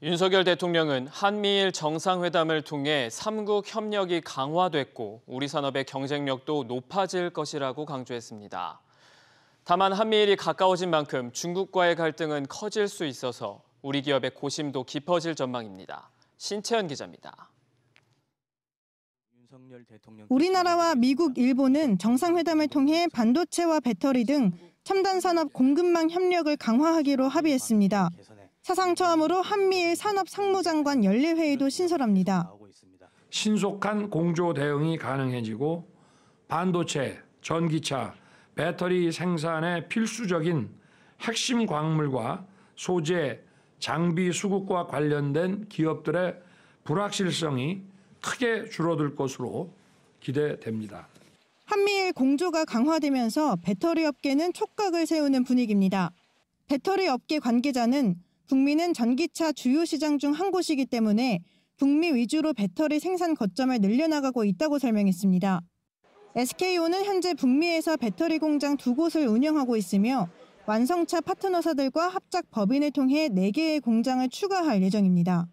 윤석열 대통령은 한미일 정상회담을 통해 3국 협력이 강화됐고 우리 산업의 경쟁력도 높아질 것이라고 강조했습니다. 다만 한미일이 가까워진 만큼 중국과의 갈등은 커질 수 있어서 우리 기업의 고심도 깊어질 전망입니다. 신채연 기자입니다. 우리나라와 미국, 일본은 정상회담을 통해 반도체와 배터리 등 첨단 산업 공급망 협력을 강화하기로 합의했습니다. 사상 처음으로 한미일 산업 상무장관 연례회의도 신설합니다. 신속한 공조 대응이 가능해지고 반도체, 전기차, 배터리 생산에 필수적인 핵심 광물과 소재, 장비 수급과 관련된 기업들의 불확실성이 크게 줄어들 것으로 기대됩니다. 한미일 공조가 강화되면서 배터리 업계는 촉각을 세우는 분위기입니다. 배터리 업계 관계자는 북미는 전기차 주요 시장 중 한 곳이기 때문에 북미 위주로 배터리 생산 거점을 늘려나가고 있다고 설명했습니다. SKO는 현재 북미에서 배터리 공장 두 곳을 운영하고 있으며 완성차 파트너사들과 합작 법인을 통해 4개의 공장을 추가할 예정입니다.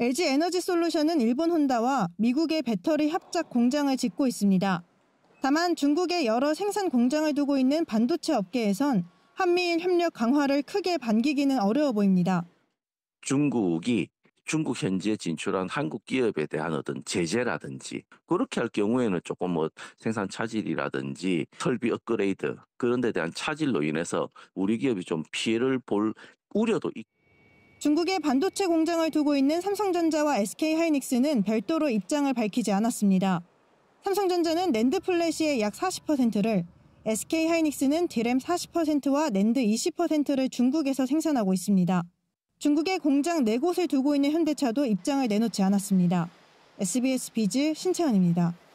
LG 에너지 솔루션은 일본 혼다와 미국의 배터리 합작 공장을 짓고 있습니다. 다만 중국의 여러 생산 공장을 두고 있는 반도체 업계에선 한미일 협력 강화를 크게 반기기는 어려워 보입니다. 중국이 중국 현지에 진출한 한국 기업에 대한 어떤 제재라든지 그렇게 할 경우에는 조금 뭐 생산 차질이라든지 설비 업그레이드 그런 데 대한 차질로 인해서 우리 기업이 좀 피해를 볼 우려도 있 중국의 반도체 공장을 두고 있는 삼성전자와 SK하이닉스는 별도로 입장을 밝히지 않았습니다. 삼성전자는 낸드 플래시의 약 40%를, SK 하이닉스는 디램 40%와 낸드 20%를 중국에서 생산하고 있습니다. 중국의 공장 4곳을 두고 있는 현대차도 입장을 내놓지 않았습니다. SBS 비즈 신채원입니다.